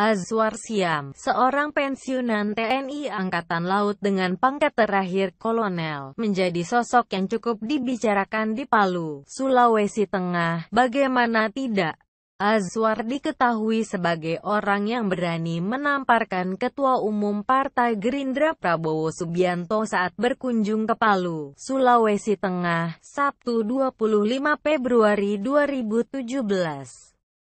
Azwar Siam, seorang pensiunan TNI Angkatan Laut dengan pangkat terakhir kolonel, menjadi sosok yang cukup dibicarakan di Palu, Sulawesi Tengah, bagaimana tidak. Azwar diketahui sebagai orang yang berani menamparkan Ketua Umum Partai Gerindra Prabowo Subianto saat berkunjung ke Palu, Sulawesi Tengah, Sabtu 25 Februari 2017.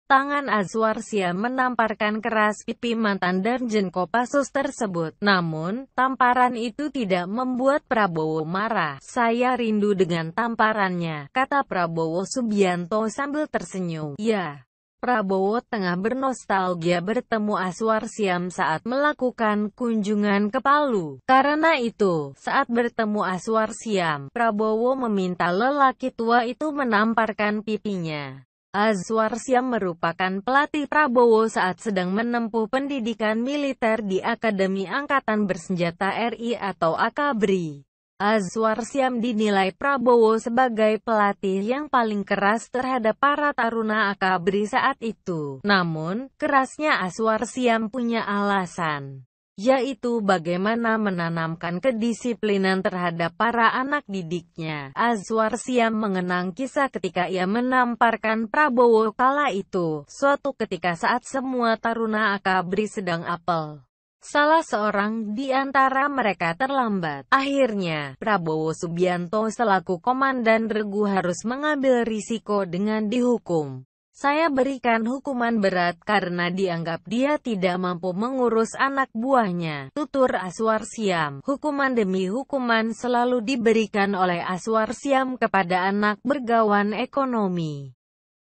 Tangan Azwar Sia menamparkan keras pipi mantan Darjen Kopassus tersebut. Namun, tamparan itu tidak membuat Prabowo marah. Saya rindu dengan tamparannya, kata Prabowo Subianto sambil tersenyum. Ya, Prabowo tengah bernostalgia bertemu Aswar Siam saat melakukan kunjungan ke Palu. Karena itu, saat bertemu Aswar Siam, Prabowo meminta lelaki tua itu menamparkan pipinya. Aswar Siam merupakan pelatih Prabowo saat sedang menempuh pendidikan militer di Akademi Angkatan Bersenjata RI atau AKABRI. Azwar Siam dinilai Prabowo sebagai pelatih yang paling keras terhadap para taruna akabri saat itu. Namun, kerasnya Azwar Siam punya alasan, yaitu bagaimana menanamkan kedisiplinan terhadap para anak didiknya. Azwar Siam mengenang kisah ketika ia menamparkan Prabowo kala itu, suatu ketika saat semua taruna akabri sedang apel. Salah seorang di antara mereka terlambat. Akhirnya, Prabowo Subianto selaku Komandan Regu harus mengambil risiko dengan dihukum. Saya berikan hukuman berat karena dianggap dia tidak mampu mengurus anak buahnya. Tutur Aswar Siam, hukuman demi hukuman selalu diberikan oleh Aswar Siam kepada anak bergawan ekonomi.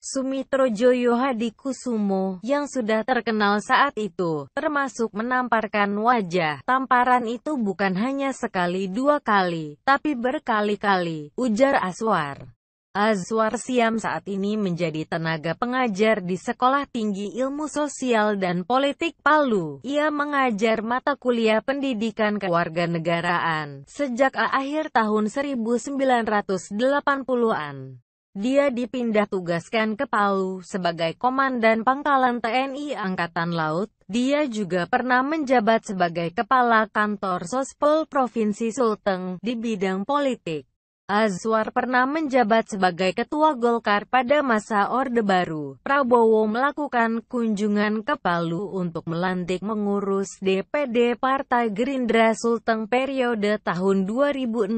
Sumitro Joyo Hadikusumo, yang sudah terkenal saat itu, termasuk menamparkan wajah. Tamparan itu bukan hanya sekali dua kali, tapi berkali-kali, ujar Aswar. Azwar Siam saat ini menjadi tenaga pengajar di Sekolah Tinggi Ilmu Sosial dan Politik Palu. Ia mengajar mata kuliah pendidikan kewarganegaraan sejak akhir tahun 1980-an. Dia dipindah tugaskan ke Palu sebagai Komandan Pangkalan TNI Angkatan Laut. Dia juga pernah menjabat sebagai Kepala Kantor Sospol Provinsi Sulteng di bidang politik. Azwar pernah menjabat sebagai ketua Golkar pada masa Orde Baru. Prabowo melakukan kunjungan ke Palu untuk melantik mengurus DPD Partai Gerindra Sulteng periode tahun 2016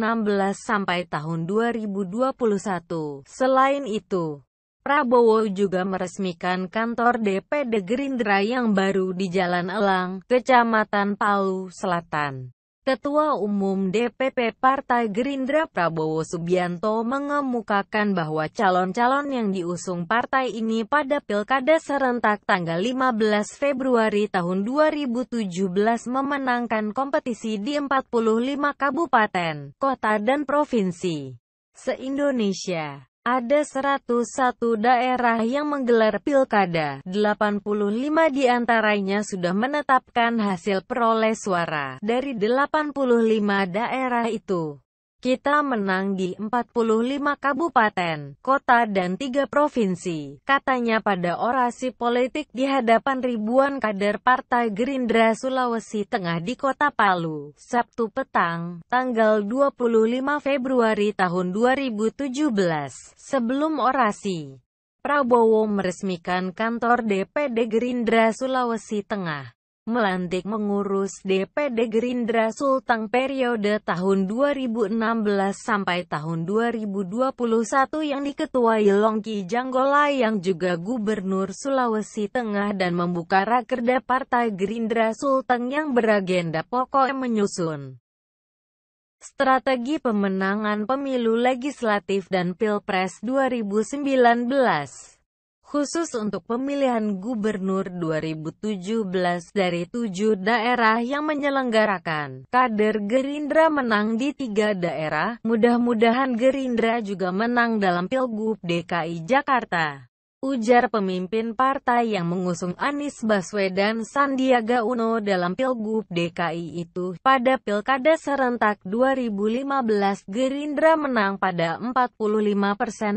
sampai tahun 2021. Selain itu, Prabowo juga meresmikan kantor DPD Gerindra yang baru di Jalan Elang, Kecamatan Palu Selatan. Ketua Umum DPP Partai Gerindra Prabowo Subianto mengemukakan bahwa calon-calon yang diusung partai ini pada Pilkada serentak tanggal 15 Februari tahun 2017 memenangkan kompetisi di 45 kabupaten, kota dan provinsi se-Indonesia. Ada 101 daerah yang menggelar pilkada, 85 diantaranya sudah menetapkan hasil peroleh suara dari 85 daerah itu. Kita menang di 45 kabupaten, kota dan 3 provinsi, katanya pada orasi politik di hadapan ribuan kader Partai Gerindra Sulawesi Tengah di Kota Palu, Sabtu petang, tanggal 25 Februari tahun 2017, sebelum orasi. Prabowo meresmikan kantor DPD Gerindra Sulawesi Tengah melantik mengurus DPD Gerindra Sultan periode tahun 2016 sampai tahun 2021 yang diketuai Longki Janggola yang juga Gubernur Sulawesi Tengah dan membuka rakerda Partai Gerindra Sultan yang beragenda pokok menyusun strategi pemenangan pemilu legislatif dan Pilpres 2019 khusus untuk pemilihan gubernur 2017 dari tujuh daerah yang menyelenggarakan. Kader Gerindra menang di tiga daerah, mudah-mudahan Gerindra juga menang dalam Pilgub DKI Jakarta. Ujar pemimpin partai yang mengusung Anies Baswedan Sandiaga Uno dalam Pilgub DKI itu, pada Pilkada Serentak 2015 Gerindra menang pada 45%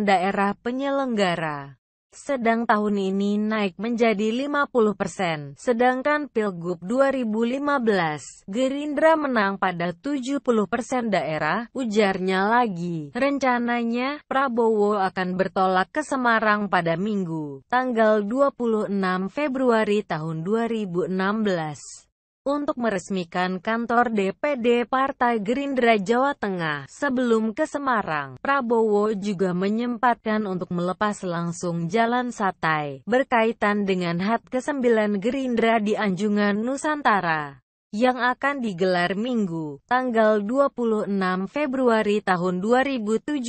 daerah penyelenggara sedang tahun ini naik menjadi 50%. Sedangkan Pilgub 2015, Gerindra menang pada 70% daerah, ujarnya lagi. Rencananya, Prabowo akan bertolak ke Semarang pada Minggu, tanggal 26 Februari tahun 2016 untuk meresmikan kantor DPD Partai Gerindra Jawa Tengah. Sebelum ke Semarang, Prabowo juga menyempatkan untuk melepas langsung jalan satai berkaitan dengan HAT ke-9 Gerindra di Anjungan Nusantara yang akan digelar Minggu, tanggal 26 Februari tahun 2017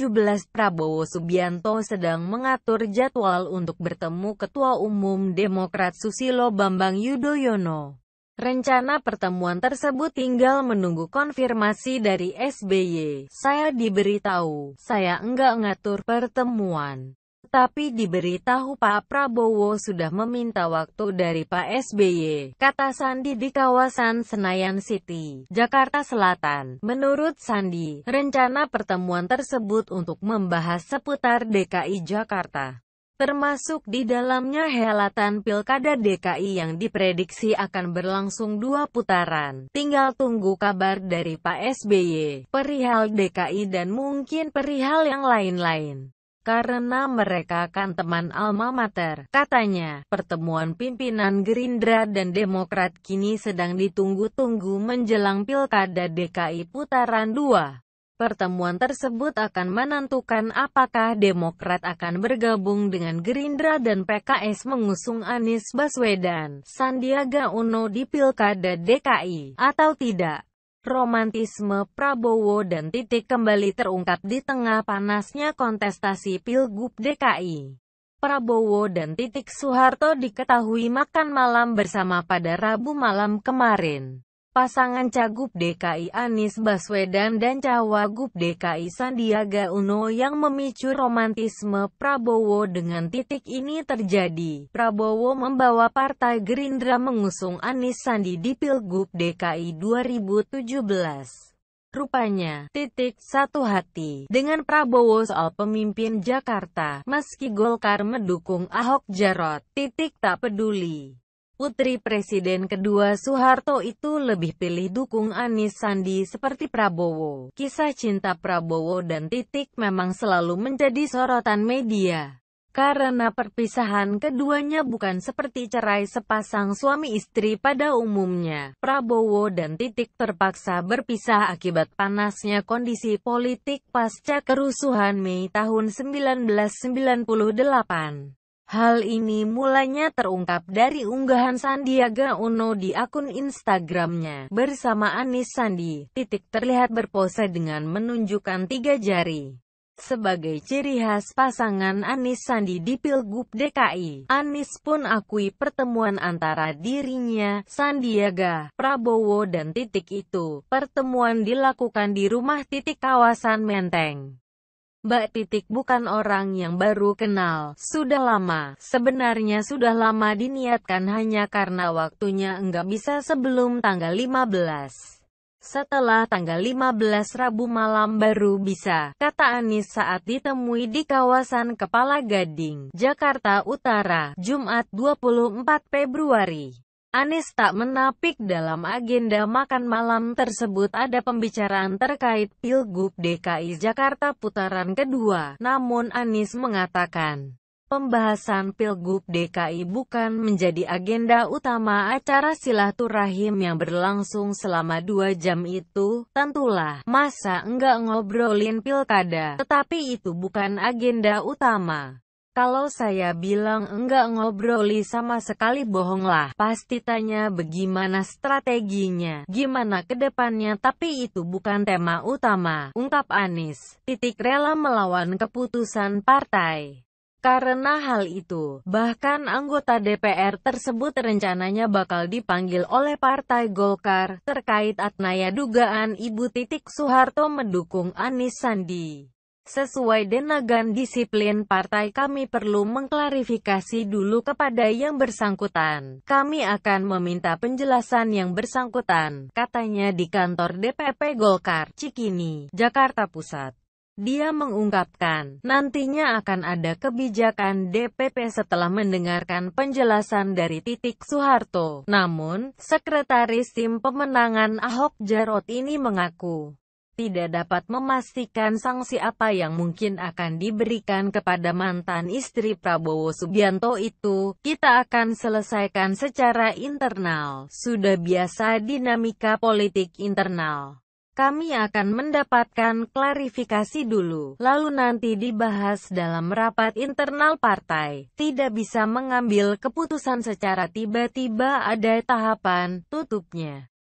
Prabowo Subianto sedang mengatur jadwal untuk bertemu Ketua Umum Demokrat Susilo Bambang Yudhoyono. Rencana pertemuan tersebut tinggal menunggu konfirmasi dari SBY. Saya diberitahu, saya enggak ngatur pertemuan. Tapi diberitahu Pak Prabowo sudah meminta waktu dari Pak SBY, kata Sandi di kawasan Senayan City, Jakarta Selatan. Menurut Sandi, rencana pertemuan tersebut untuk membahas seputar DKI Jakarta termasuk di dalamnya helatan pilkada DKI yang diprediksi akan berlangsung dua putaran. Tinggal tunggu kabar dari Pak SBY, perihal DKI dan mungkin perihal yang lain-lain. Karena mereka kan teman alma mater, katanya, pertemuan pimpinan Gerindra dan Demokrat kini sedang ditunggu-tunggu menjelang pilkada DKI putaran 2. Pertemuan tersebut akan menentukan apakah Demokrat akan bergabung dengan Gerindra dan PKS mengusung Anies Baswedan, Sandiaga Uno di Pilkada DKI, atau tidak. Romantisme Prabowo dan titik kembali terungkap di tengah panasnya kontestasi Pilgub DKI. Prabowo dan titik Soeharto diketahui makan malam bersama pada Rabu malam kemarin. Pasangan Cagup DKI Anies Baswedan dan Cawagup DKI Sandiaga Uno yang memicu romantisme Prabowo dengan titik ini terjadi. Prabowo membawa Partai Gerindra mengusung Anies Sandi di Pilgub DKI 2017. Rupanya, titik satu hati dengan Prabowo soal pemimpin Jakarta, meski Golkar mendukung Ahok Jarot, titik tak peduli. Putri Presiden kedua Soeharto itu lebih pilih dukung Anis Sandi seperti Prabowo. Kisah cinta Prabowo dan Titik memang selalu menjadi sorotan media. Karena perpisahan keduanya bukan seperti cerai sepasang suami istri pada umumnya, Prabowo dan Titik terpaksa berpisah akibat panasnya kondisi politik pasca kerusuhan Mei tahun 1998. Hal ini mulanya terungkap dari unggahan Sandiaga Uno di akun Instagramnya bersama Anis Sandi. Titik terlihat berpose dengan menunjukkan tiga jari. Sebagai ciri khas pasangan Anis Sandi di Pilgub DKI, Anis pun akui pertemuan antara dirinya, Sandiaga, Prabowo dan titik itu. Pertemuan dilakukan di rumah titik kawasan Menteng. Mbak Titik bukan orang yang baru kenal, sudah lama, sebenarnya sudah lama diniatkan hanya karena waktunya enggak bisa sebelum tanggal 15. Setelah tanggal 15 Rabu malam baru bisa, kata Anis saat ditemui di kawasan Kepala Gading, Jakarta Utara, Jumat 24 Februari. Anies tak menapik dalam agenda makan malam tersebut ada pembicaraan terkait Pilgub DKI Jakarta putaran kedua. Namun Anies mengatakan, pembahasan Pilgub DKI bukan menjadi agenda utama acara silaturahim yang berlangsung selama dua jam itu. Tentulah, masa enggak ngobrolin pilkada, tetapi itu bukan agenda utama. Kalau saya bilang enggak ngobroli sama sekali bohonglah, Pasti tanya bagaimana strateginya, gimana kedepannya. tapi itu bukan tema utama, ungkap Anis. Titik rela melawan keputusan partai. Karena hal itu, bahkan anggota DPR tersebut rencananya bakal dipanggil oleh Partai Golkar, terkait Atnaya dugaan Ibu Titik Soeharto mendukung Anis Sandi. Sesuai dengan disiplin partai kami perlu mengklarifikasi dulu kepada yang bersangkutan. Kami akan meminta penjelasan yang bersangkutan, katanya di kantor DPP Golkar, Cikini, Jakarta Pusat. Dia mengungkapkan, nantinya akan ada kebijakan DPP setelah mendengarkan penjelasan dari Titik Soeharto. Namun, Sekretaris Tim Pemenangan Ahok Jarot ini mengaku, tidak dapat memastikan sanksi apa yang mungkin akan diberikan kepada mantan istri Prabowo Subianto itu, kita akan selesaikan secara internal. Sudah biasa dinamika politik internal. Kami akan mendapatkan klarifikasi dulu, lalu nanti dibahas dalam rapat internal partai. Tidak bisa mengambil keputusan secara tiba-tiba ada tahapan, tutupnya.